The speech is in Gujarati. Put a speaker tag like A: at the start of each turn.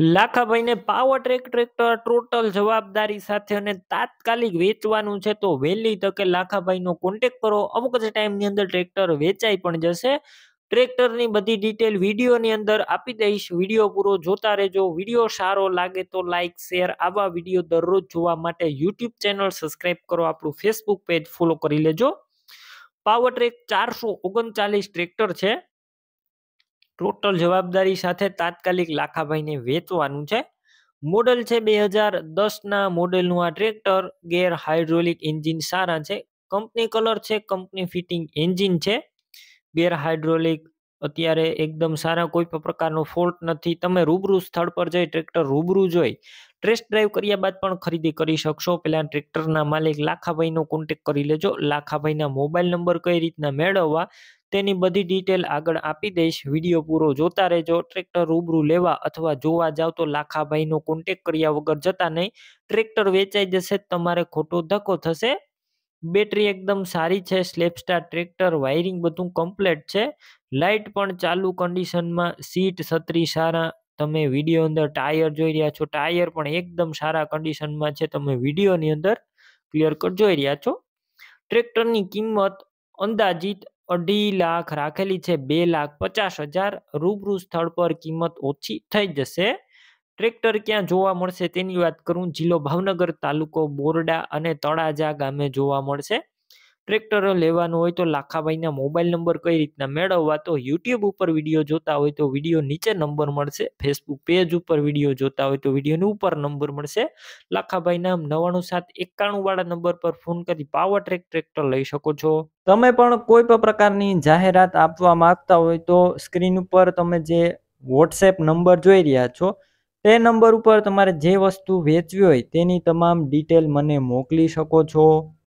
A: લાખાભાઈને પાવર ટ્રેક ટ્રેક્ટર ટોટલ જવાબદારી સાથે અને તાત્કાલિક વેચવાનું છે તો વહેલી તકે લાખાભાઈનો કોન્ટેક કરો અમુક જ ટાઈમની અંદર ટ્રેક્ટર વેચાઈ પણ જશે ટ્રેક્ટરની બધી ડિટેલ વિડીયોની અંદર આપી દઈશ વિડીયો પૂરો જોતા રહેજો વિડીયો સારો લાગે તો લાઇક શેર આવા વિડીયો દરરોજ જોવા માટે યુટ્યુબ ચેનલ સબસ્ક્રાઈબ કરો આપણું ફેસબુક પેજ ફોલો કરી લેજો પાવર ટ્રેક ચારસો ઓગણચાલીસ ટ્રેક્ટર છે ટોટલ જવાબદારી સાથે તાત્કાલિક લાખાભાઈને વેચવાનું છે મોડેલ છે બે હજાર દસના મોડેલનું આ ટ્રેક્ટર ગેર હાઇડ્રોલિક એન્જિન સારા છે કંપની કલર છે કંપની ફિટિંગ એન્જિન છે ગેર હાઇડ્રોલિક અત્યારે એકદમ સારા કોઈ પણ પ્રકારનો ફોલ્ટ નથી તમે રૂબરૂ સ્થળ પર જઈ ટ્રેક્ટર રૂબરૂ જોઈ ટેસ્ટ ડ્રાઈવ કર્યા બાદ પણ ખરીદી કરી શકશો પહેલાં ટ્રેક્ટરના માલિક લાખાભાઈનો કોન્ટેક કરી લેજો લાખાભાઈના મોબાઈલ નંબર કઈ રીતના મેળવવા તેની બધી ડિટેલ આગળ આપી દઈશ વિડીયો પૂરો જોતા રહેજો ટ્રેક્ટર રૂબરૂ લેવા અથવા જોવા જાવ તો લાખાભાઈનો કોન્ટેક કર્યા વગર જતા નહીં ટ્રેક્ટર વેચાઈ જશે તમારે ખોટો ધક્કો થશે બેટરી એકદમ સારી છે સ્લેપસ્ટાર ટ્રેક્ટર વાયરિંગ બધું કમ્પ્લેટ છે લાઇટ પણ ચાલુ કન્ડિશનમાં સીટ છત્રી સારા તમે વિડીયો અંદર ટાયર જોઈ રહ્યા છો ટાયર પણ એકદમ સારા કન્ડિશનમાં છે તમે વિડીયોની અંદર ક્લિયર કટ જોઈ રહ્યા છો ટ્રેક્ટરની કિંમત અંદાજિત અઢી લાખ રાખેલી છે બે લાખ પચાસ હજાર રૂબરૂ સ્થળ પર કિંમત ઓછી થઈ જશે ટ્રેક્ટર ક્યાં જોવા મળશે તેની વાત કરું જિલ્લો ભાવનગર તાલુકો બોરડા અને તળાજા ગામે જોવા મળશે ટ્રેક્ટર લેવાનું હોય તો લાખાભાઈના મોબાઈલ નંબર કઈ રીતના મેળવવા તો યુટ્યુબ ઉપર વિડીયો જોતા હોય તો વિડીયો નીચે નંબર મળશે ફેસબુક પેજ ઉપર વિડીયો જોતા હોય તો વિડીયોની ઉપર નંબર મળશે લાખાભાઈના નવાણું સાત એકાણું વાળા નંબર પર ફોન કરી પાવર ટ્રેક ટ્રેક્ટર લઈ શકો છો તમે પણ કોઈ પણ પ્રકારની જાહેરાત આપવા માંગતા હોય તો સ્ક્રીન ઉપર તમે જે વોટ્સએપ નંબર જોઈ રહ્યા છો તે નંબર ઉપર તમારે જે વસ્તુ વેચવી હોય તેની તમામ ડિટેલ મને મોકલી શકો છો